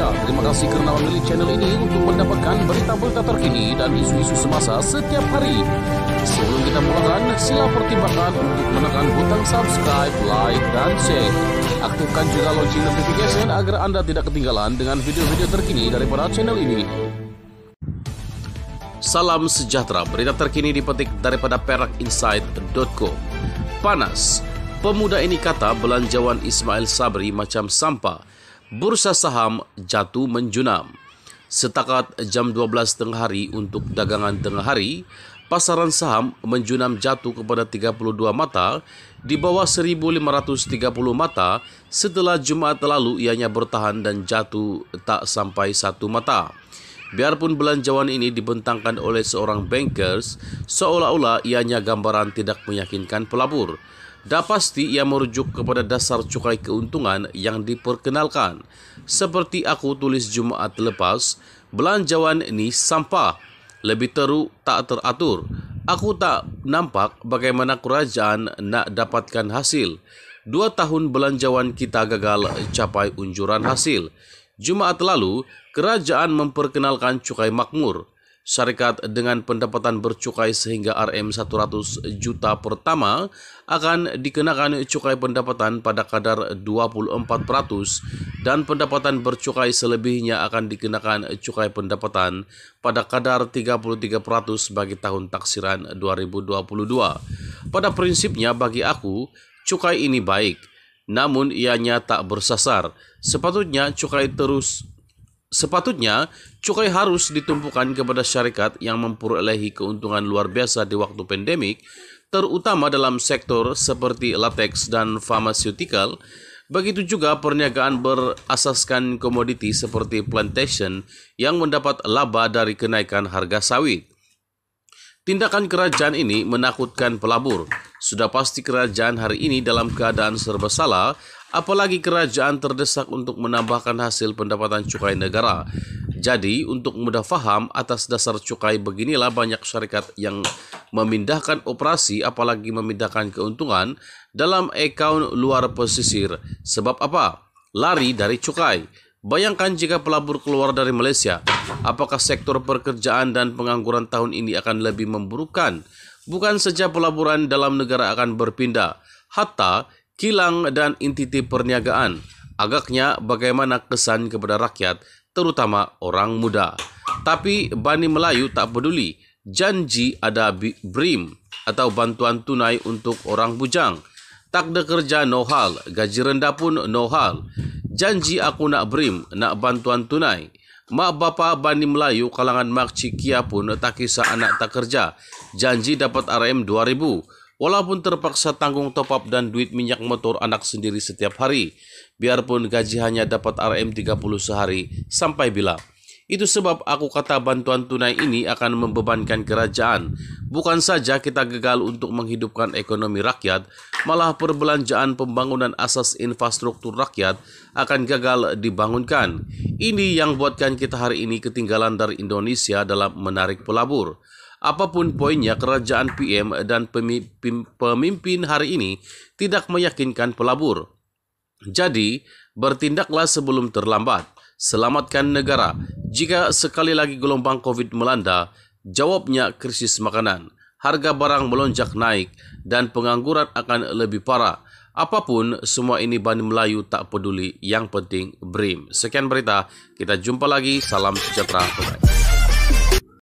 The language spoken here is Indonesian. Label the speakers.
Speaker 1: Indonesia. Terima kasih karena memilih channel ini untuk mendapatkan berita-berita terkini dan isu-isu semasa setiap hari. Sebelum kita mulakan, sila pertimbangkan untuk menekan butang subscribe, like, dan share. Aktifkan juga lonceng notification agar Anda tidak ketinggalan dengan video-video terkini daripada channel ini. Salam sejahtera, berita terkini dipetik daripada perakinsight.co. Panas, pemuda ini kata belanjawan Ismail Sabri macam sampah bursa saham jatuh menjunam. Setakat jam 12 tengah hari untuk dagangan tengah hari, pasaran saham menjunam jatuh kepada 32 mata di bawah 1530 mata setelah Jumat lalu ianya bertahan dan jatuh tak sampai satu mata. Biarpun belanjawan ini dibentangkan oleh seorang bankers, seolah-olah ianya gambaran tidak meyakinkan pelabur. dah pasti ia merujuk kepada dasar cukai keuntungan yang diperkenalkan. Seperti aku tulis Jumaat lepas, belanjawan ini sampah. Lebih teruk tak teratur. Aku tak nampak bagaimana kerajaan nak dapatkan hasil. Dua tahun belanjawan kita gagal capai unjuran hasil. Jumaat lalu, kerajaan memperkenalkan cukai makmur. Syarikat dengan pendapatan bercukai sehingga RM 100 juta pertama akan dikenakan cukai pendapatan pada kadar 24% dan pendapatan bercukai selebihnya akan dikenakan cukai pendapatan pada kadar 33% bagi tahun taksiran 2022. Pada prinsipnya bagi aku, cukai ini baik, namun ianya tak bersasar. Sepatutnya cukai terus Sepatutnya, cukai harus ditumpukan kepada syarikat yang memperolehi keuntungan luar biasa di waktu pandemik, terutama dalam sektor seperti lateks dan farmasikal. Begitu juga perniagaan berasaskan komoditi seperti plantation yang mendapat laba dari kenaikan harga sawit. Tindakan kerajaan ini menakutkan pelabur, sudah pasti kerajaan hari ini dalam keadaan serba salah, apalagi kerajaan terdesak untuk menambahkan hasil pendapatan cukai negara. Jadi, untuk mudah faham atas dasar cukai beginilah banyak syarikat yang memindahkan operasi apalagi memindahkan keuntungan dalam account luar pesisir. Sebab apa? Lari dari cukai. Bayangkan jika pelabur keluar dari Malaysia, apakah sektor pekerjaan dan pengangguran tahun ini akan lebih memburukkan? bukan saja pelaburan dalam negara akan berpindah, hatta kilang dan entiti perniagaan. Agaknya bagaimana kesan kepada rakyat, terutama orang muda. Tapi Bani Melayu tak peduli. Janji ada BRIM atau bantuan tunai untuk orang bujang. Tak ada kerja no hal, gaji rendah pun no hal. Janji aku nak BRIM, nak bantuan tunai. Mak bapa Bani Melayu kalangan Mak Cikia pun tak kisah anak tak kerja. Janji dapat RM 2000. Walaupun terpaksa tanggung top up dan duit minyak motor anak sendiri setiap hari. Biarpun gaji hanya dapat RM 30 sehari sampai bila. Itu sebab aku kata bantuan tunai ini akan membebankan kerajaan. Bukan saja kita gagal untuk menghidupkan ekonomi rakyat, malah perbelanjaan pembangunan asas infrastruktur rakyat akan gagal dibangunkan. Ini yang buatkan kita hari ini ketinggalan dari Indonesia dalam menarik pelabur. Apapun poinnya, kerajaan PM dan pemimpin hari ini tidak meyakinkan pelabur. Jadi, bertindaklah sebelum terlambat. selamatkan negara jika sekali lagi gelombang COVID melanda, jawabnya krisis makanan. Harga barang melonjak naik dan pengangguran akan lebih parah. Apapun, semua ini Bani Melayu tak peduli. Yang penting, BRIM. Sekian berita. Kita jumpa lagi. Salam sejahtera. Bye-bye.